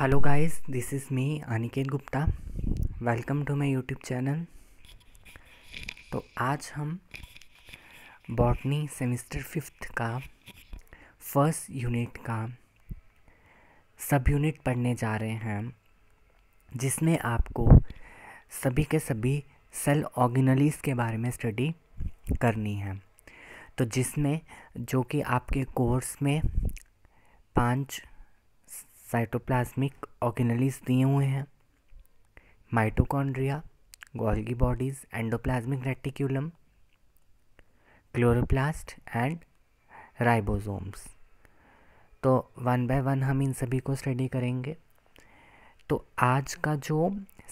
Hello guys this is me Aniket Gupta welcome to my YouTube channel तो आज हम botany semester fifth का first unit का सब यूनिट पढ़ने जा रहे हैं जिसमें आपको सभी के सभी सेल ऑर्गेनलीज के बारे में स्टडी करनी है तो जिसमें जो कि आपके कोर्स में पाँच साइटोप्लाज्मिक ऑर्गेनलिस दिए हुए हैं mitochondria Golgi bodies endoplasmic reticulum chloroplast and ribosomes तो वन बाय वन हम इन सभी को स्टडी करेंगे तो आज का जो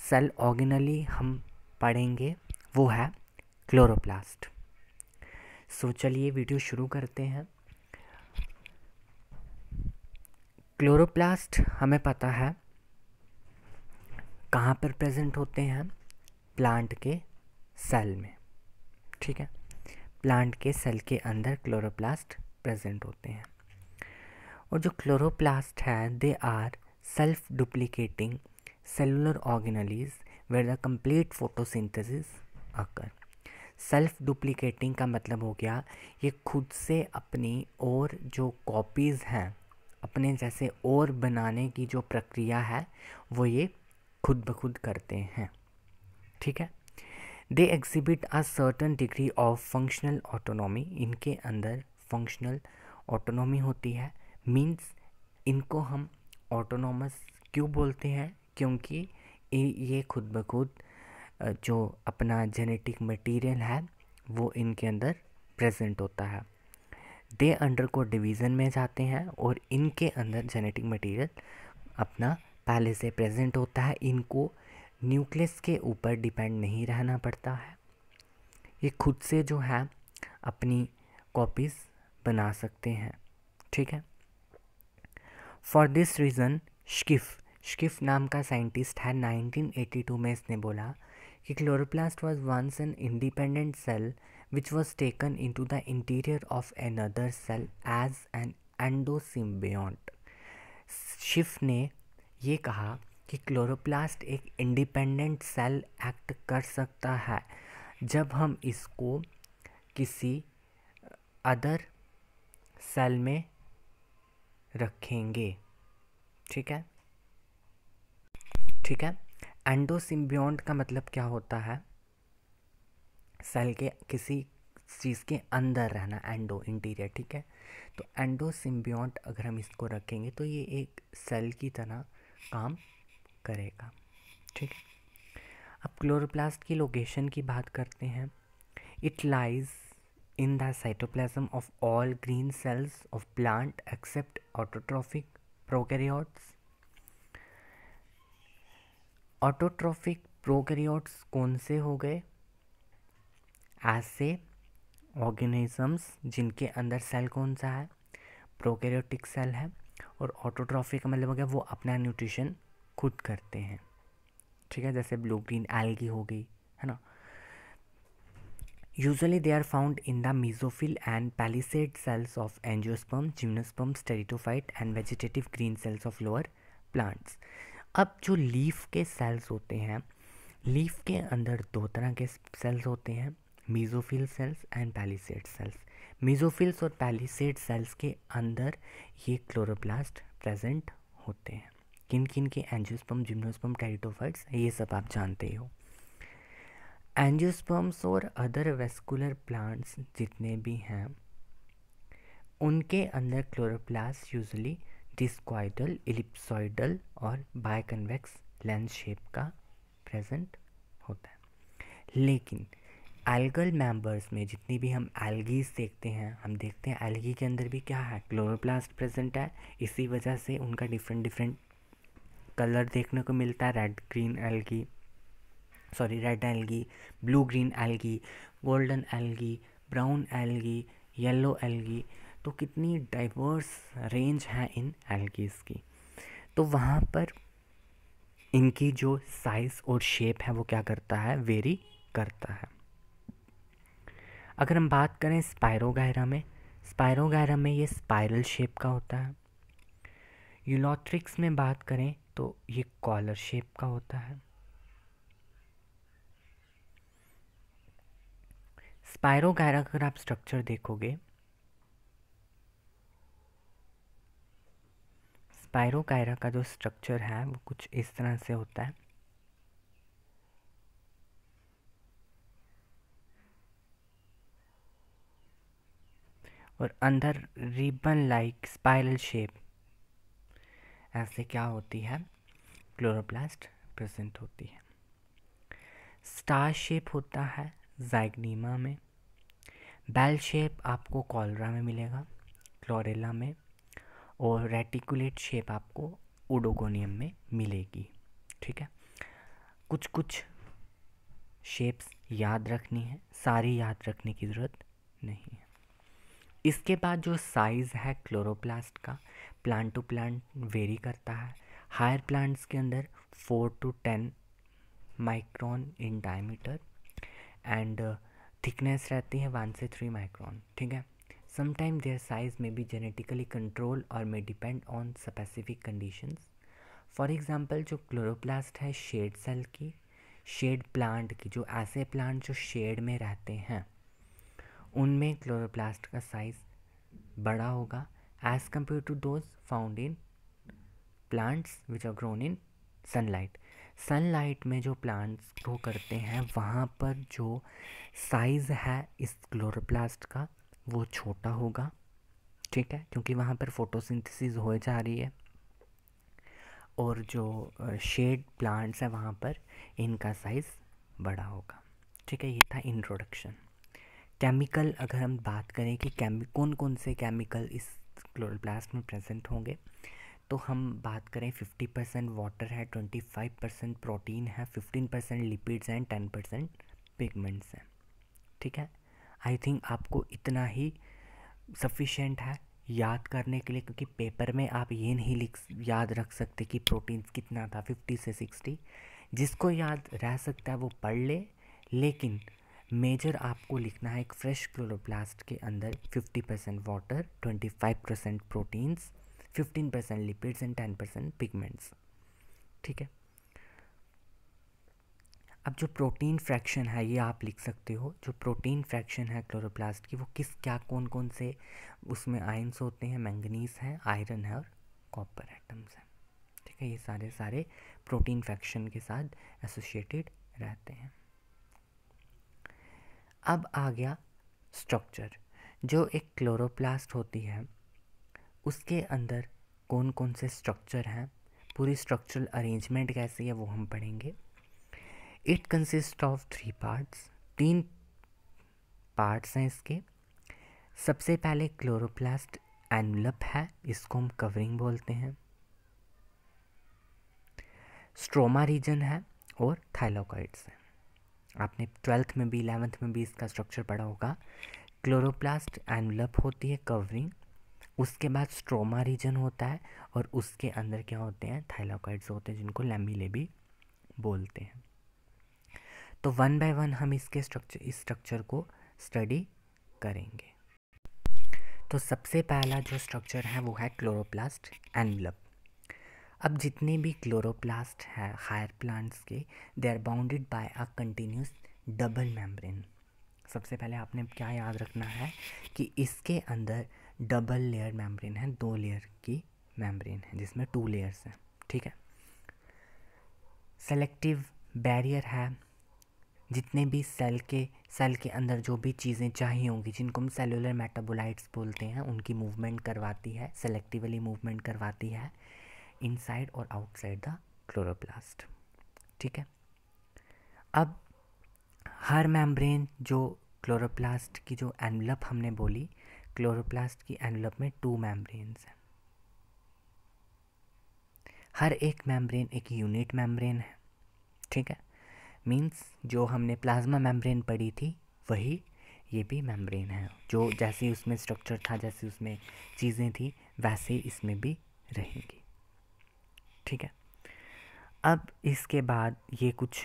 सेल ऑर्गेनली हम पढ़ेंगे वो है क्लोरोप्लास्ट सो चलिए वीडियो शुरू करते हैं क्लोरोप्लास्ट हमें पता है कहाँ पर प्रेजेंट होते हैं प्लांट के सेल में ठीक है प्लांट के सेल के अंदर क्लोरोप्लास्ट प्रेजेंट होते हैं और जो क्लोरोप्लास्ट है they are self duplicating cellular organelles where the complete photosynthesis occur self duplicating का मतलब हो गया ये खुद से अपनी और जो कॉपीज़ हैं अपने जैसे और बनाने की जो प्रक्रिया है वो ये खुद ब खुद करते हैं ठीक है they exhibit a certain degree of functional autonomy इनके अंदर फंक्शनल ऑटोनॉमी होती है मीन्स इनको हम ऑटोनॉमस क्यों बोलते हैं क्योंकि ये खुद ब खुद जो अपना जेनेटिक मटेरियल है वो इनके अंदर प्रेजेंट होता है दे अंडर को डिवीज़न में जाते हैं और इनके अंदर जेनेटिक मटेरियल अपना पहले से प्रेजेंट होता है इनको न्यूक्लियस के ऊपर डिपेंड नहीं रहना पड़ता है ये खुद से जो है अपनी कॉपीज़ बना सकते हैं ठीक है फॉर दिस रीज़न शकिफ शकिफ नाम का साइंटिस्ट है 1982 में इसने बोला कि chloroplast was once an independent cell which was taken into the interior of another cell as an endosymbiont शिफ ने ये कहा कि क्लोरोप्लास्ट एक इंडिपेंडेंट सेल एक्ट कर सकता है जब हम इसको किसी अदर सेल में रखेंगे ठीक है ठीक है एंडोसिम्बियॉन्ट का मतलब क्या होता है सेल के किसी चीज़ के अंदर रहना एंडो इंटीरियर ठीक है तो एंडोसिम्बियॉन्ट अगर हम इसको रखेंगे तो ये एक सेल की तरह काम करेगा ठीक है अब क्लोरोप्लास्ट की लोकेशन की बात करते हैं it lies in the cytoplasm of all green cells of plant except autotrophic prokaryotes autotrophic prokaryotes कौन से हो गए ऐसे ऑर्गेनिजम्स जिनके अंदर सेल कौन सा है प्रोकैरियोटिक सेल है और ऑटोट्रॉफिक का मतलब हो गया वो अपना न्यूट्रिशन खुद करते हैं ठीक है जैसे ब्लू ग्रीन एल्गी हो गई है ना usually they are found in the mesophyll and palisade cells of angiosperm gymnosperm pteridophyte and vegetative green cells of lower plants अब जो लीफ के सेल्स होते हैं लीफ के अंदर दो तरह के सेल्स होते हैं mesophyll cells and palisade cells mesophylls और पैलीसेड सेल्स के अंदर ये क्लोरोप्लास्ट प्रेजेंट होते हैं किन किन के एंजियोस्पम जिम्नोस्पम टेरिटोफाइट्स ये सब आप जानते हो एंजियोस्पम्स और अदर वेस्कुलर प्लांट्स जितने भी हैं उनके अंदर क्लोरोप्लास्ट यूजली डिस्क्वाइडल एलिप्सॉइडल और बायकन्वेक्स लेंस शेप का प्रेजेंट होता है लेकिन एल्गल मेंबर्स में जितनी भी हम एल्गीज देखते हैं हम देखते हैं एल्गी के अंदर भी क्या है क्लोरोप्लास्ट प्रेजेंट है इसी वजह से उनका डिफरेंट डिफरेंट कलर देखने को मिलता है red green algae sorry red algae blue green algae golden algae brown algae yellow algae तो कितनी डाइवर्स रेंज है इन एल्गीज की तो वहाँ पर इनकी जो साइज़ और शेप है वो क्या करता है वेरी करता है अगर हम बात करें स्पायरोगैरा में स्पायरोगैरा में ये स्पायरल शेप का होता है यूलॉट्रिक्स में बात करें तो ये कॉलर शेप का होता है स्पायरोगैरा अगर आप स्ट्रक्चर देखोगे स्पायरोकायरा का जो स्ट्रक्चर है वो कुछ इस तरह से होता है और अंदर रिबन लाइक स्पाइरल शेप ऐसे क्या होती है क्लोरोप्लास्ट प्रेजेंट होती है स्टार शेप होता है जाइगनीमा में बेल शेप आपको कॉलरा में मिलेगा क्लोरेला में और रेटिकुलेट शेप आपको ओडोगोनियम में मिलेगी ठीक है कुछ कुछ शेप्स याद रखनी है सारी याद रखने की ज़रूरत नहीं है इसके बाद जो साइज़ है क्लोरोप्लास्ट का प्लांट टू प्लांट वेरी करता है हायर प्लांट्स के अंदर four to ten micron in diameter and thickness रहती है वन से थ्री माइक्रोन ठीक है Sometimes their size may be genetically controlled or may depend on specific conditions. For example जो क्लोरोप्लास्ट है शेड सेल की शेड प्लांट की जो ऐसे प्लांट जो शेड में रहते हैं उनमें क्लोरोप्लास्ट का साइज़ बड़ा होगा as compared to those found in plants which are grown in sunlight sunlight में जो प्लांट्स ग्रो करते हैं वहाँ पर जो साइज़ है इस क्लोरोप्लास्ट का वो छोटा होगा ठीक है क्योंकि वहाँ पर फोटोसिंथेसिस हो जा रही है और जो शेड प्लांट्स हैं वहाँ पर इनका साइज़ बड़ा होगा ठीक है ये था इंट्रोडक्शन केमिकल अगर हम बात करें कि केमी कौन कौन से केमिकल इस क्लोरोप्लास्ट में प्रेजेंट होंगे तो हम बात करें 50 परसेंट वाटर है 25 परसेंट प्रोटीन है 15 परसेंट लिपिड्स हैं 10 परसेंट पिगमेंट्स हैं ठीक है आई थिंक आपको इतना ही सफिशेंट है याद करने के लिए क्योंकि पेपर में आप ये नहीं लिख याद रख सकते कि प्रोटीन्स कितना था फिफ्टी से सिक्सटी जिसको याद रह सकता है वो पढ़ ले लेकिन मेजर आपको लिखना है एक फ्रेश क्लोरोप्लास्ट के अंदर fifty percent water twenty five percent proteins fifteen percent lipids and ten percent pigments ठीक है अब जो प्रोटीन फ्रैक्शन है ये आप लिख सकते हो जो प्रोटीन फ्रैक्शन है क्लोरोप्लास्ट की वो किस क्या कौन कौन से उसमें आयंस होते हैं मैंगनीस हैं आयरन है और कॉपर एटम्स हैं ठीक है ये सारे सारे प्रोटीन फ्रैक्शन के साथ एसोसिएटेड रहते हैं अब आ गया स्ट्रक्चर जो एक क्लोरोप्लास्ट होती है उसके अंदर कौन कौन से स्ट्रक्चर हैं पूरी स्ट्रक्चरल अरेंजमेंट कैसी है वो हम पढ़ेंगे it consist of three parts तीन पार्ट्स हैं इसके सबसे पहले क्लोरोप्लास्ट एनवलप है इसको हम कवरिंग बोलते हैं स्ट्रोमा रीजन है और थाइलोकॉइड्स हैं आपने ट्वेल्थ में भी इलेवेंथ में भी इसका स्ट्रक्चर पढ़ा होगा क्लोरोप्लास्ट एनवलप होती है कवरिंग उसके बाद स्ट्रोमा रीजन होता है और उसके अंदर क्या होते हैं थाइलोकॉइड्स होते हैं जिनको लेमिले भी बोलते हैं तो वन बाय वन हम इसके स्ट्रक्चर इस स्ट्रक्चर को स्टडी करेंगे तो सबसे पहला जो स्ट्रक्चर है वो है क्लोरोप्लास्ट एनवलप अब जितने भी क्लोरोप्लास्ट है हायर प्लांट्स के they are bounded by a continuous double membrane सबसे पहले आपने क्या याद रखना है कि इसके अंदर डबल लेयर मेम्ब्रेन है दो लेयर की मेम्ब्रेन है जिसमें टू लेयर्स हैं ठीक है सेलेक्टिव बैरियर है जितने भी सेल के सेल के अंदर जो भी चीज़ें चाहिए होंगी जिनको हम सेलुलर मेटाबोलाइट्स बोलते हैं उनकी मूवमेंट करवाती है सेलेक्टिवली मूवमेंट करवाती है इनसाइड और आउटसाइड द क्लोरोप्लास्ट ठीक है अब हर मेम्ब्रेन जो क्लोरोप्लास्ट की जो एनवलप हमने बोली क्लोरोप्लास्ट की एनवलप में टू मेम्ब्रेन्स हैं हर एक मेम्ब्रेन एक यूनिट मेम्ब्रेन है ठीक है मीन्स जो हमने प्लाज्मा मेम्ब्रेन पढ़ी थी वही ये भी मेम्ब्रेन है जो जैसी उसमें स्ट्रक्चर था जैसी उसमें चीज़ें थी वैसे इसमें भी रहेंगी ठीक है अब इसके बाद ये कुछ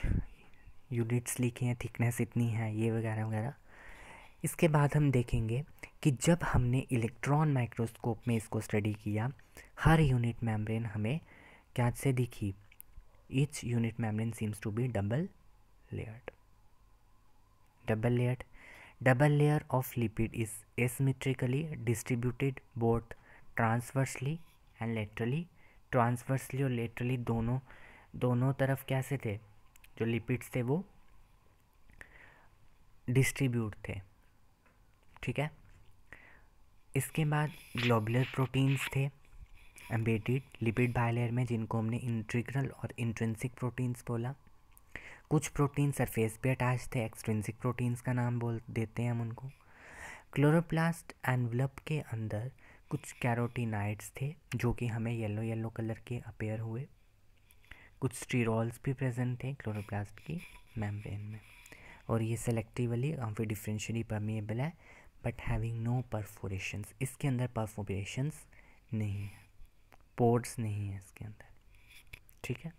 यूनिट्स लिखे हैं थिकनेस इतनी है ये वगैरह वगैरह इसके बाद हम देखेंगे कि जब हमने इलेक्ट्रॉन माइक्रोस्कोप में इसको स्टडी किया हर यूनिट मेम्ब्रेन हमें क्या से दिखी each unit membrane seems to be double layered double layered double layer of lipid is asymmetrically distributed both transversely and laterally transversely और लेटरली दोनों दोनों तरफ कैसे थे जो लिपिड्स थे वो डिस्ट्रीब्यूट थे ठीक है इसके बाद ग्लोबुलर प्रोटीन्स थे एम्बेडेड लिपिड बायलेयर में जिनको हमने इंट्रिग्रल और इंट्रेंसिक प्रोटीन्स बोला कुछ प्रोटीन सरफेस पे अटैच थे एक्सट्रेंसिक प्रोटीन्स का नाम बोल देते हैं हम उनको क्लोरोप्लास्ट एनवलप के अंदर कुछ कैरोटीनाइड्स थे जो कि हमें येलो येलो कलर के अपेयर हुए कुछ स्टीरोल्स भी प्रेजेंट थे क्लोरोप्लास्ट की मेम्ब्रेन में और ये सेलेक्टिवली फिर डिफ्रेंशियली परमिएबल है बट हैविंग नो परफोरेशंस इसके अंदर परफोरेशंस नहीं है पोर्ट्स नहीं है इसके अंदर ठीक है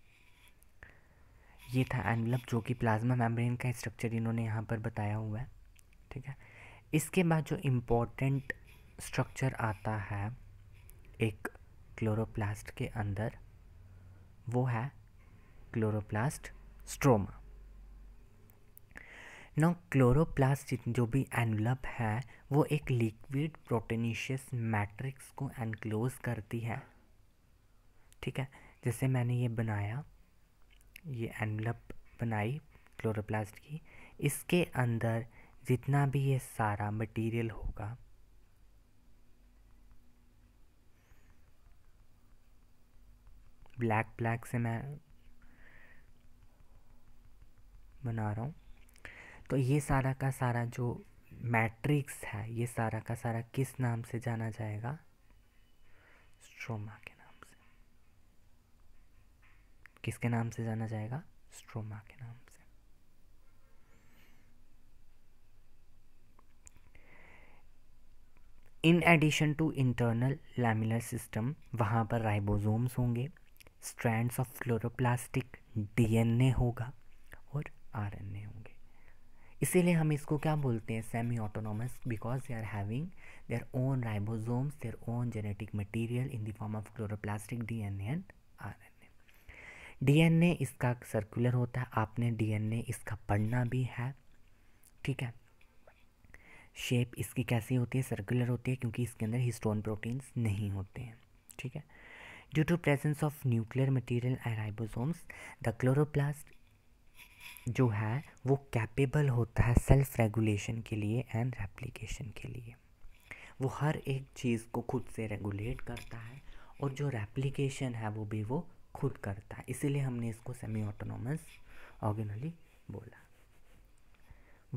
ये था एनवलप जो कि प्लाज्मा मेम्ब्रेन का स्ट्रक्चर इन्होंने यहाँ पर बताया हुआ है ठीक है इसके बाद जो इम्पोर्टेंट स्ट्रक्चर आता है एक क्लोरोप्लास्ट के अंदर वो है क्लोरोप्लास्ट स्ट्रोमा नौ क्लोरोप्लास्ट जो भी एनवलप है वो एक लिक्विड प्रोटेनिशियस मैट्रिक्स को एनक्लोज करती है ठीक है जैसे मैंने ये बनाया ये एनवलप बनाई क्लोरोप्लास्ट की इसके अंदर जितना भी ये सारा मटेरियल होगा ब्लैक ब्लैक से मैं बना रहा हूँ तो ये सारा का सारा जो मैट्रिक्स है ये सारा का सारा किस नाम से जाना जाएगा स्ट्रोमा के किसके नाम से जाना जाएगा स्ट्रोमा के नाम से in addition to internal laminar system वहाँ पर राइबोसोम्स होंगे स्ट्रैंड्स ऑफ फ्लोरोप्लास्टिक डीएनए होगा और आरएनए होंगे इसीलिए हम इसको क्या बोलते हैं semi autonomous because they are having their own ribosomes their own genetic material in the form of chloroplastic DNA and R DNA इसका सर्कुलर होता है आपने डीएनए इसका पढ़ना भी है ठीक है शेप इसकी कैसी होती है सर्कुलर होती है क्योंकि इसके अंदर हिस्टोन प्रोटीन्स नहीं होते हैं ठीक है due to presence of nuclear material and ribosomes the chloroplast जो है वो कैपेबल होता है सेल्फ रेगुलेशन के लिए एंड रेप्लिकेशन के लिए वो हर एक चीज़ को खुद से रेगुलेट करता है और जो रेप्लिकेशन है वो भी वो खुद करता है इसीलिए हमने इसको सेमी ऑटोनोमस ऑर्गेनली बोला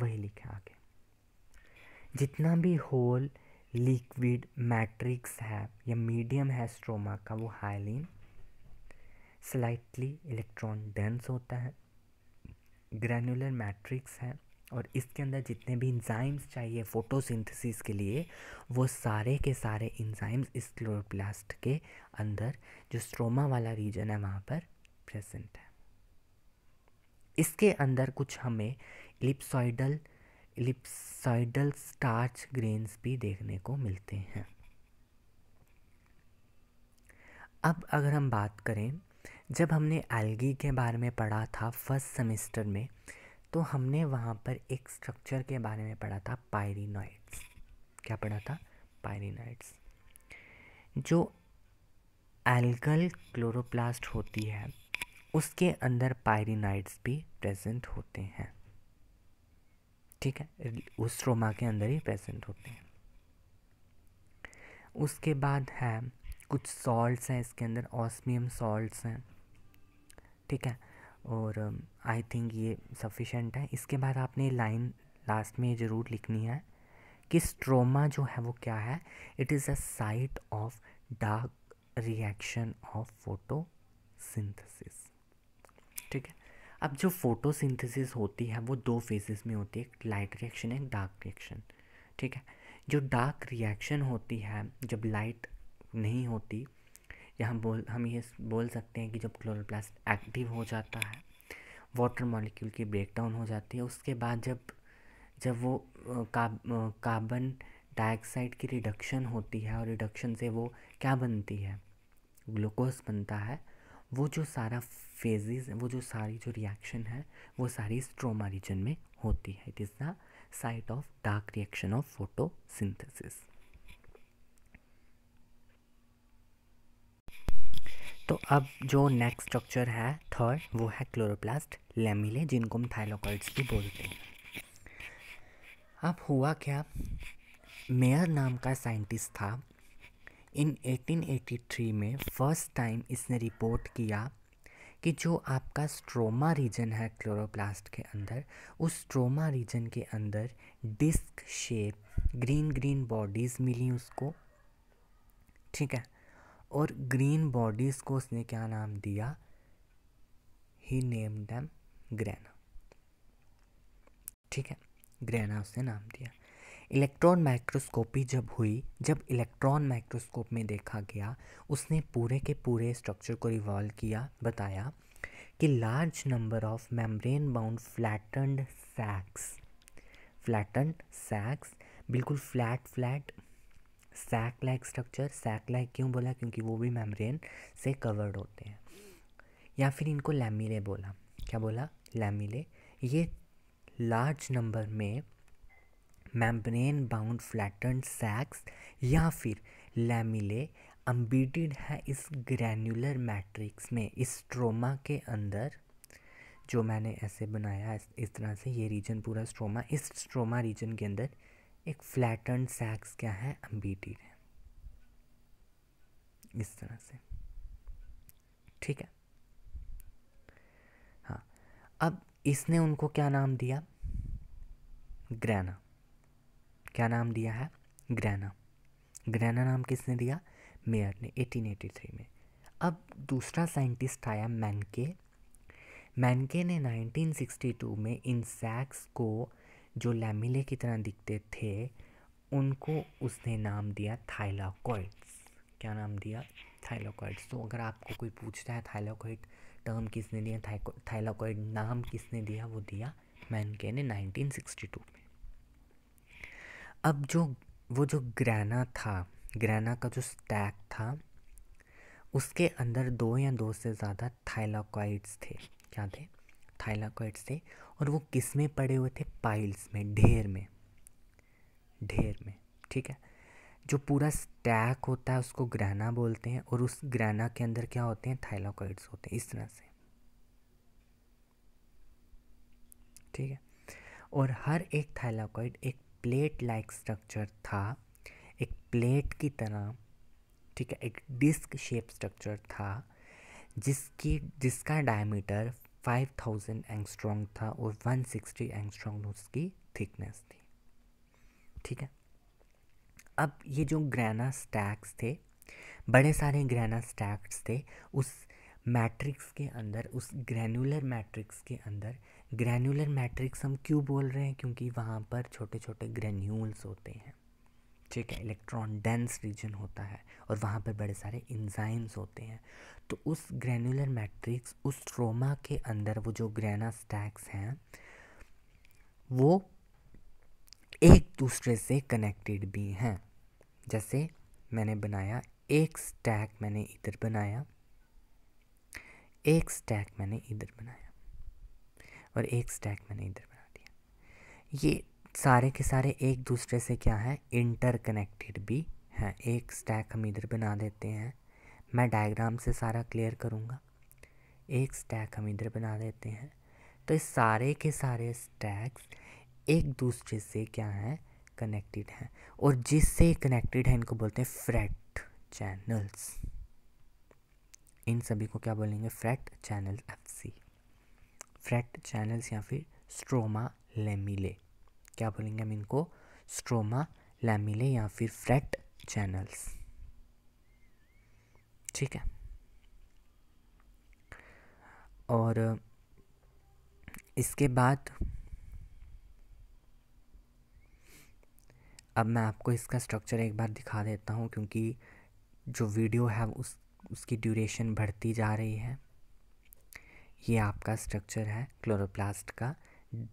वही लिखा आगे जितना भी होल लिक्विड मैट्रिक्स है या मीडियम है स्ट्रोमा का वो हाइलिन स्लाइटली इलेक्ट्रॉन डेंस होता है ग्रैनुलर मैट्रिक्स है और इसके अंदर जितने भी इंजाइम्स चाहिए फोटोसिंथेसिस के लिए वो सारे के सारे इंजाइम्स इस क्लोरोप्लास्ट के अंदर जो स्ट्रोमा वाला रीजन है वहाँ पर प्रेजेंट है इसके अंदर कुछ हमें इलिप्सॉइडल इलिप्सॉइडल स्टार्च ग्रेन्स भी देखने को मिलते हैं अब अगर हम बात करें जब हमने एल्गी के बारे में पढ़ा था फर्स्ट सेमेस्टर में तो हमने वहाँ पर एक स्ट्रक्चर के बारे में पढ़ा था पायरिनॉइड्स क्या पढ़ा था पायरिनॉइड्स जो एल्गल क्लोरोप्लास्ट होती है उसके अंदर पायरिनॉइड्स भी प्रेजेंट होते हैं ठीक है उस रोमा के अंदर ही प्रेजेंट होते हैं उसके बाद है कुछ सॉल्ट्स हैं इसके अंदर ऑस्मियम सॉल्ट्स हैं ठीक है और आई um, थिंक ये सफिशेंट है इसके बाद आपने लाइन लास्ट में ज़रूर लिखनी है कि स्ट्रोमा जो है वो क्या है it is a site of dark reaction of photosynthesis ठीक है अब जो फोटोसिंथेसिस होती है वो दो फेजेस में होती है एक लाइट रिएक्शन एक डार्क रिएक्शन ठीक है जो डार्क रिएक्शन होती है जब लाइट नहीं होती यहाँ बोल हम ये बोल सकते हैं कि जब क्लोरोप्लास्ट एक्टिव हो जाता है वाटर मॉलिक्यूल की ब्रेकडाउन हो जाती है उसके बाद जब जब वो कार्बन डाइऑक्साइड की रिडक्शन होती है और रिडक्शन से वो क्या बनती है ग्लूकोज बनता है वो जो सारा फेजेस वो जो सारी जो रिएक्शन है वो सारी स्ट्रोमा रीजन में होती है it is the site of dark reaction of photosynthesis तो अब जो नेक्स्ट स्ट्रक्चर है थर्ड वो है क्लोरोप्लास्ट लेमिले जिनको हम थाइलोकॉइड्स भी बोलते हैं अब हुआ क्या मेयर नाम का साइंटिस्ट था इन 1883 में फर्स्ट टाइम इसने रिपोर्ट किया कि जो आपका स्ट्रोमा रीजन है क्लोरोप्लास्ट के अंदर उस स्ट्रोमा रीजन के अंदर disc shape green green bodies मिली उसको ठीक है और ग्रीन बॉडीज़ को उसने क्या नाम दिया ही नेम डैम ग्रैना ठीक है ग्रैना उसने नाम दिया इलेक्ट्रॉन माइक्रोस्कोपी जब हुई जब इलेक्ट्रॉन माइक्रोस्कोप में देखा गया उसने पूरे के पूरे स्ट्रक्चर को रिवॉल्व किया बताया कि large number of membrane bound flatten sacs flatten sacs बिल्कुल flat flat sac like structure sac like क्यों बोला क्योंकि वो भी मेम्ब्रेन से कवर्ड होते हैं या फिर इनको लैमिले बोला क्या बोला लैमिले ये लार्ज नंबर में मैम्ब्रेन बाउंड फ्लैटन सैक्स या फिर लैमिले अम्बीटेड है इस ग्रैनुलर मैट्रिक्स में इस स्ट्रोमा के अंदर जो मैंने ऐसे बनाया इस तरह से ये रीजन पूरा स्ट्रोमा इस स्ट्रोमा रीजन के अंदर एक फ्लैटन सैक्स क्या है अम्बीटी है इस तरह से ठीक है हाँ अब इसने उनको क्या नाम दिया ग्रैना क्या नाम दिया है ग्रैना ग्रैना नाम किसने दिया मेयर ने 1883 में अब दूसरा साइंटिस्ट आया मैनके मैनके ने 1962 में इन सैक्स को जो लैमिले की तरह दिखते थे उनको उसने नाम दिया थाइलाकॉइड्स क्या नाम दिया थाइलाकॉइड्स तो अगर आपको कोई पूछता है थाइलाकॉइड टर्म किसने दिया थाइलाकॉइड नाम किसने दिया वो दिया मैनके ने 1962 में अब जो वो जो ग्रैना था ग्रैना का जो स्टैक था उसके अंदर दो या दो से ज़्यादा थाइलाकॉइड्स थे क्या थे थाइलाकॉइड्स थे और वो किस में पड़े हुए थे पाइल्स में ढेर में ढेर में ठीक है जो पूरा स्टैक होता है उसको ग्रहना बोलते हैं और उस ग्रहना के अंदर क्या होते हैं थाइलाकॉइड्स होते हैं इस तरह से ठीक है और हर एक थाइलाकॉइड एक प्लेट लाइक स्ट्रक्चर था एक प्लेट की तरह ठीक है एक डिस्क शेप स्ट्रक्चर था जिसकी जिसका डायमीटर 5000 एंगस्ट्रॉन्ग था और 160 एंगस्ट्रॉन्ग उसकी थिकनेस थी ठीक है अब ये जो ग्रैना स्टैक्स थे बड़े सारे ग्रैना स्टैक्स थे उस मैट्रिक्स के अंदर उस ग्रैनुलर मैट्रिक्स के अंदर ग्रैनुलर मैट्रिक्स हम क्यों बोल रहे हैं क्योंकि वहाँ पर छोटे छोटे ग्रेन्यूल्स होते हैं नीचे का इलेक्ट्रॉन डेंस रीजन होता है और वहाँ पर बड़े सारे इंजाइम्स होते हैं तो उस ग्रैनुलर मैट्रिक्स उस स्ट्रोमा के अंदर वो जो ग्रैना स्टैक्स हैं वो एक दूसरे से कनेक्टेड भी हैं जैसे मैंने बनाया एक स्टैक मैंने इधर बनाया एक स्टैक मैंने इधर बनाया और एक स्टैक मैंने इधर बना दिया ये सारे के सारे एक दूसरे से क्या है इंटरकनेक्टेड भी हैं एक स्टैक हम इधर बना देते हैं मैं डायग्राम से सारा क्लियर करूँगा एक स्टैक हम इधर बना देते हैं तो इस सारे के सारे स्टैक्स एक दूसरे से क्या हैं कनेक्टेड हैं और जिससे कनेक्टेड है इनको बोलते हैं फ्रेट चैनल्स इन सभी को क्या बोलेंगे fret channel F C fret channels या फिर स्ट्रोमा लेमिले क्या बोलेंगे हम इनको स्ट्रोमा लैमिले या फिर फ्रेट चैनल्स ठीक है और इसके बाद अब मैं आपको इसका स्ट्रक्चर एक बार दिखा देता हूँ क्योंकि जो वीडियो है उस उसकी ड्यूरेशन बढ़ती जा रही है ये आपका स्ट्रक्चर है क्लोरोप्लास्ट का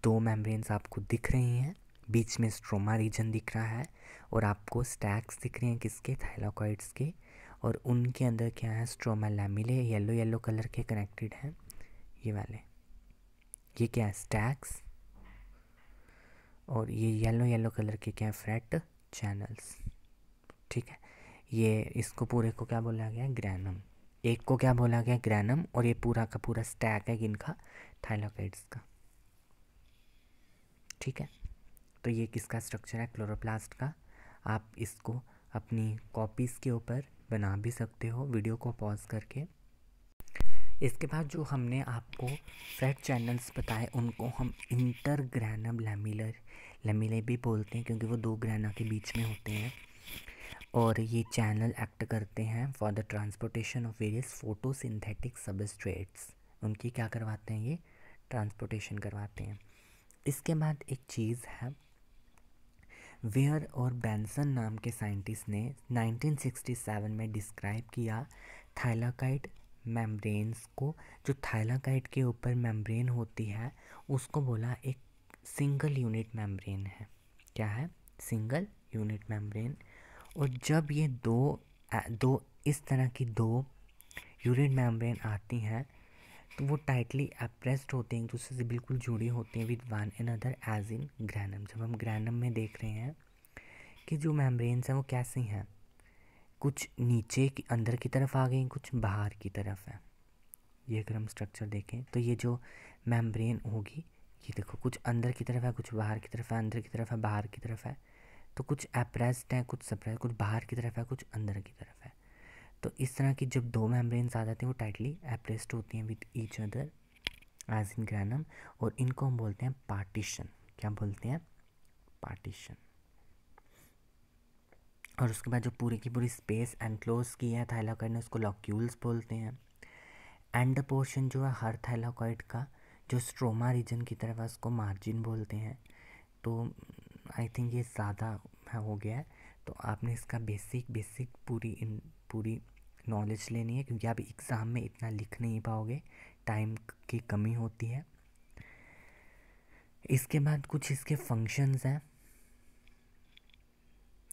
दो मेम्ब्रेन्स आपको दिख रही हैं बीच में स्ट्रोमा रीजन दिख रहा है और आपको स्टैक्स दिख रहे हैं किसके थाइलाकॉइड्स के और उनके अंदर क्या है stroma lamellae yellow yellow colour के कनेक्टेड हैं ये वाले ये क्या है स्टैक्स और ये येलो येलो कलर के क्या है फ्रेट चैनल्स ठीक है ये इसको पूरे को क्या बोला गया ग्रैनम एक को क्या बोला गया ग्रैनम और ये पूरा का पूरा स्टैक है इनका थाइलाकॉइड्स का ठीक है तो ये किसका स्ट्रक्चर है क्लोरोप्लास्ट का आप इसको अपनी कॉपीज़ के ऊपर बना भी सकते हो वीडियो को पॉज करके इसके बाद जो हमने आपको फैट चैनल्स बताए उनको हम इंटरग्रैनम लेमिलर लेमिले भी बोलते हैं क्योंकि वो दो ग्रैना के बीच में होते हैं और ये चैनल एक्ट करते हैं for the transportation of various photosynthetic substrates उनकी क्या करवाते हैं ये ट्रांसपोर्टेशन करवाते हैं इसके बाद एक चीज़ है वेयर और बैंसन नाम के साइंटिस्ट ने 1967 में डिस्क्राइब किया थाइलाकाइट मेम्ब्रेन्स को जो थाइलाकाइट के ऊपर मेम्ब्रेन होती है उसको बोला एक सिंगल यूनिट मेम्ब्रेन है क्या है सिंगल यूनिट मेम्ब्रेन और जब ये दो दो इस तरह की दो यूनिट मेम्ब्रेन आती हैं तो वो टाइटली अप्रेस्ड होते हैं एक दूसरे से बिल्कुल जुड़े होते हैं with one another as in granum जब हम ग्रैनम में देख रहे हैं कि जो मेम्ब्रेन्स हैं वो कैसी हैं कुछ नीचे की अंदर की तरफ आ गई कुछ बाहर की तरफ है ये अगर हम स्ट्रक्चर देखें तो ये जो मेम्ब्रेन होगी ये देखो कुछ अंदर की तरफ है कुछ बाहर की तरफ है अंदर की तरफ है बाहर की तरफ है तो कुछ अप्रेस्ड है कुछ सप्रेस कुछ बाहर की तरफ है कुछ अंदर की तरफ है तो इस तरह की जब दो मेम्ब्रेन्स आ जाती हैं वो टाइटली एप्रेस्ड होती हैं with each other as in granum और इनको हम बोलते हैं पार्टीशन क्या बोलते हैं पार्टीशन और उसके बाद जो पूरी की पूरी स्पेस एनक्लोज की है थाइलाकॉइड ने उसको लॉक्यूल्स बोलते हैं एंड पोर्शन जो है हर थाइलाकॉइड का जो स्ट्रोमा रीजन की तरफ है उसको मार्जिन बोलते हैं तो आई थिंक ये ज़्यादा हो गया है तो आपने इसका बेसिक बेसिक पूरी इन पूरी नॉलेज लेनी है क्योंकि आप एग्ज़ाम में इतना लिख नहीं पाओगे टाइम की कमी होती है इसके बाद कुछ इसके फंक्शंस हैं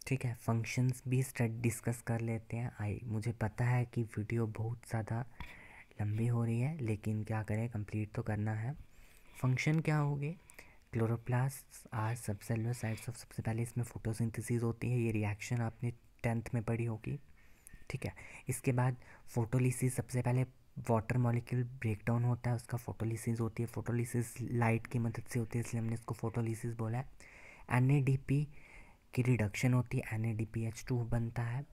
ठीक है फंक्शंस भी स्टड डिस्कस कर लेते हैं आई मुझे पता है कि वीडियो बहुत ज़्यादा लंबी हो रही है लेकिन क्या करें कंप्लीट तो करना है फंक्शन क्या होगी क्लोरोप्लास्ट आर सबसे साइड्स ऑफ सबसे पहले इसमें फोटोसिंथेसिस होती है ये रिएक्शन आपने टेंथ में पढ़ी होगी ठीक है इसके बाद फोटोलिसिस सबसे पहले वाटर मॉलिक्यूल ब्रेकडाउन होता है उसका फोटोलिसिस होती है फोटोलिसिस लाइट की मदद से होती है इसलिए हमने इसको फोटोलिसिस बोला है एन की रिडक्शन होती है एन बनता है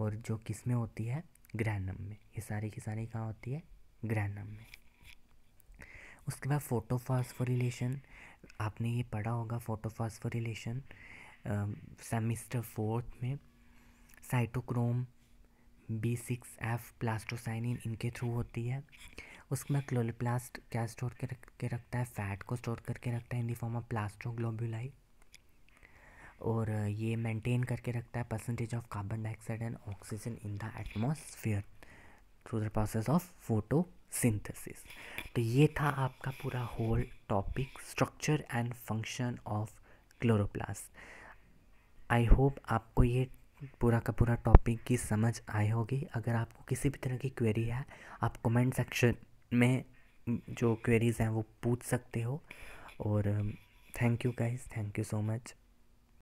और जो किस में होती है ग्रहणम में ये सारी की सारी कहाँ होती है ग्रहणम में उसके बाद फोटोफॉसफोरिलेशन आपने ये पढ़ा होगा फोटोफॉसफोरिलेशन सेमिस्टर फोर्थ में cytochrome b six f plastocyanin इनके थ्रू होती है उसके बाद क्लोलोप्लास्ट क्या स्टोर कर के रखता है फैट को स्टोर करके रखता है इन फॉर्म ऑफ प्लास्टोग्लोबुलाई और ये मेंटेन करके रखता है percentage of carbon dioxide and oxygen in the atmosphere through the process of photosynthesis तो ये था आपका पूरा whole topic structure and function of chloroplast I hope आपको ये पूरा का पूरा टॉपिक की समझ आई होगी अगर आपको किसी भी तरह की क्वेरी है आप कमेंट सेक्शन में जो क्वेरीज़ हैं वो पूछ सकते हो और thank you guys thank you so much